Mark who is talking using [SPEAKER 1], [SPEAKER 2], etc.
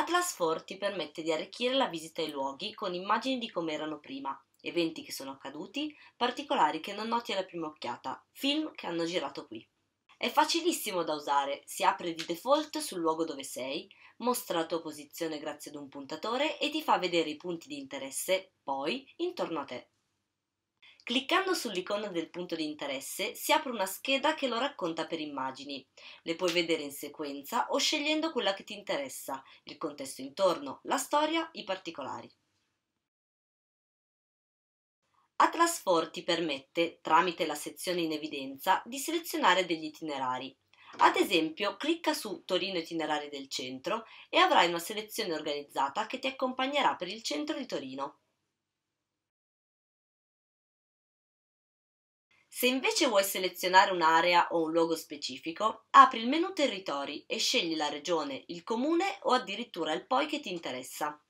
[SPEAKER 1] Atlas 4 ti permette di arricchire la visita ai luoghi con immagini di come erano prima, eventi che sono accaduti, particolari che non noti alla prima occhiata, film che hanno girato qui. È facilissimo da usare, si apre di default sul luogo dove sei, mostra la tua posizione grazie ad un puntatore e ti fa vedere i punti di interesse, poi, intorno a te. Cliccando sull'icona del punto di interesse si apre una scheda che lo racconta per immagini. Le puoi vedere in sequenza o scegliendo quella che ti interessa, il contesto intorno, la storia, i particolari. Atlas 4 ti permette, tramite la sezione in evidenza, di selezionare degli itinerari. Ad esempio, clicca su Torino itinerari del centro e avrai una selezione organizzata che ti accompagnerà per il centro di Torino. Se invece vuoi selezionare un'area o un luogo specifico, apri il menu Territori e scegli la regione, il comune o addirittura il POI che ti interessa.